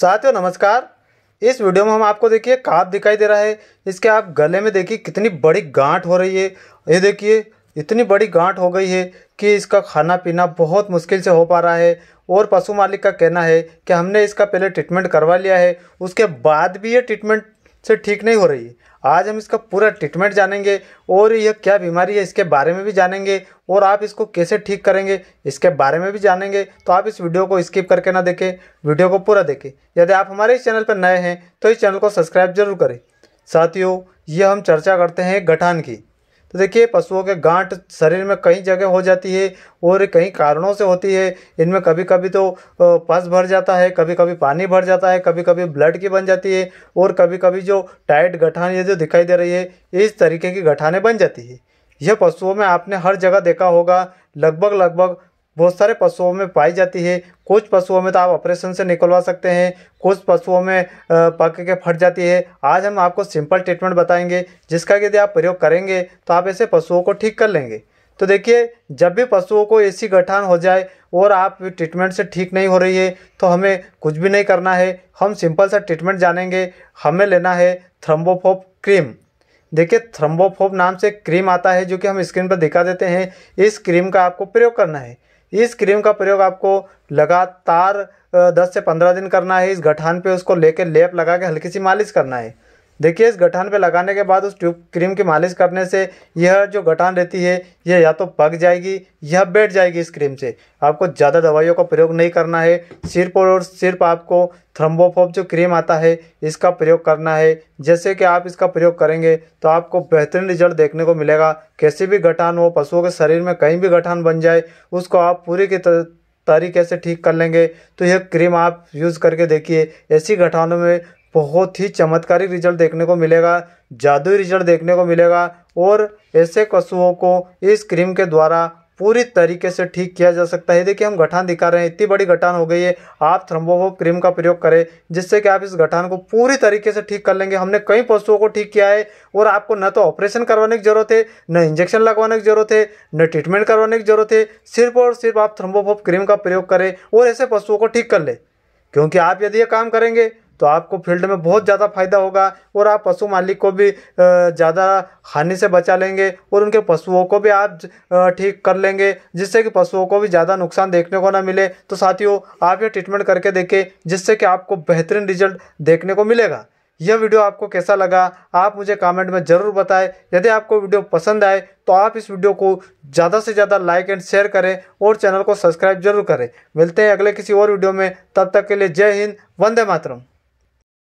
साथियों नमस्कार इस वीडियो में हम आपको देखिए काप दिखाई दे रहा है इसके आप गले में देखिए कितनी बड़ी गांठ हो रही है ये देखिए इतनी बड़ी गांठ हो गई है कि इसका खाना पीना बहुत मुश्किल से हो पा रहा है और पशु मालिक का कहना है कि हमने इसका पहले ट्रीटमेंट करवा लिया है उसके बाद भी ये ट्रीटमेंट से ठीक नहीं हो रही है आज हम इसका पूरा ट्रीटमेंट जानेंगे और यह क्या बीमारी है इसके बारे में भी जानेंगे और आप इसको कैसे ठीक करेंगे इसके बारे में भी जानेंगे तो आप इस वीडियो को स्किप करके ना देखें वीडियो को पूरा देखें यदि आप हमारे इस चैनल पर नए हैं तो इस चैनल को सब्सक्राइब जरूर करें साथियों यह हम चर्चा करते हैं गठान की तो देखिए पशुओं के गांठ शरीर में कई जगह हो जाती है और कई कारणों से होती है इनमें कभी कभी तो पस भर जाता है कभी कभी पानी भर जाता है कभी कभी ब्लड की बन जाती है और कभी कभी जो टाइट गठान ये जो दिखाई दे रही है इस तरीके की गठानें बन जाती है यह पशुओं में आपने हर जगह देखा होगा लगभग लगभग बहुत सारे पशुओं में पाई जाती है कुछ पशुओं में तो आप ऑपरेशन से निकलवा सकते हैं कुछ पशुओं में पक के फट जाती है आज हम आपको सिंपल ट्रीटमेंट बताएंगे जिसका यदि आप प्रयोग करेंगे तो आप ऐसे पशुओं को ठीक कर लेंगे तो देखिए जब भी पशुओं को ऐसी गठान हो जाए और आप ट्रीटमेंट से ठीक नहीं हो रही है तो हमें कुछ भी नहीं करना है हम सिंपल सा ट्रीटमेंट जानेंगे हमें लेना है थ्रम्बोफोप क्रीम देखिए थ्रम्बोफोप नाम से क्रीम आता है जो कि हम स्क्रीन पर दिखा देते हैं इस क्रीम का आपको प्रयोग करना है इस क्रीम का प्रयोग आपको लगातार दस से पंद्रह दिन करना है इस गठान पे उसको लेके लेप लगा के हल्की सी मालिश करना है देखिए इस गठान पे लगाने के बाद उस ट्यूब क्रीम की मालिश करने से यह जो गठान रहती है यह या तो पक जाएगी या बैठ जाएगी इस क्रीम से आपको ज़्यादा दवाइयों का प्रयोग नहीं करना है सिर्फ और सिर्फ आपको थ्रम्बोफोप जो क्रीम आता है इसका प्रयोग करना है जैसे कि आप इसका प्रयोग करेंगे तो आपको बेहतरीन रिजल्ट देखने को मिलेगा कैसे भी गठान हो पशुओं के शरीर में कहीं भी गठान बन जाए उसको आप पूरी की तरीके से ठीक कर लेंगे तो यह क्रीम आप यूज़ करके देखिए ऐसी गठानों में बहुत ही चमत्कारी रिजल्ट देखने को मिलेगा जादुई रिजल्ट देखने को मिलेगा और ऐसे पशुओं को इस क्रीम के द्वारा पूरी तरीके से ठीक किया जा सकता है देखिए हम गठान दिखा रहे हैं इतनी बड़ी गठान हो गई है आप थ्रम्बोवोप क्रीम का प्रयोग करें जिससे कि आप इस गठान को पूरी तरीके से ठीक कर लेंगे हमने कई पशुओं को ठीक किया है और आपको न तो ऑपरेशन करवाने की ज़रूरत है न इंजेक्शन लगवाने की ज़रूरत है न ट्रीटमेंट करवाने की ज़रूरत है सिर्फ और सिर्फ आप थ्रम्बोवोप क्रीम का प्रयोग करें और ऐसे पशुओं को ठीक कर लें क्योंकि आप यदि ये काम करेंगे तो आपको फील्ड में बहुत ज़्यादा फ़ायदा होगा और आप पशु मालिक को भी ज़्यादा हानि से बचा लेंगे और उनके पशुओं को भी आप ठीक कर लेंगे जिससे कि पशुओं को भी ज़्यादा नुकसान देखने को ना मिले तो साथियों आप ये ट्रीटमेंट करके देखें जिससे कि आपको बेहतरीन रिजल्ट देखने को मिलेगा यह वीडियो आपको कैसा लगा आप मुझे कमेंट में ज़रूर बताएं यदि आपको वीडियो पसंद आए तो आप इस वीडियो को ज़्यादा से ज़्यादा लाइक एंड शेयर करें और चैनल को सब्सक्राइब जरूर करें मिलते हैं अगले किसी और वीडियो में तब तक के लिए जय हिंद वंदे मातरम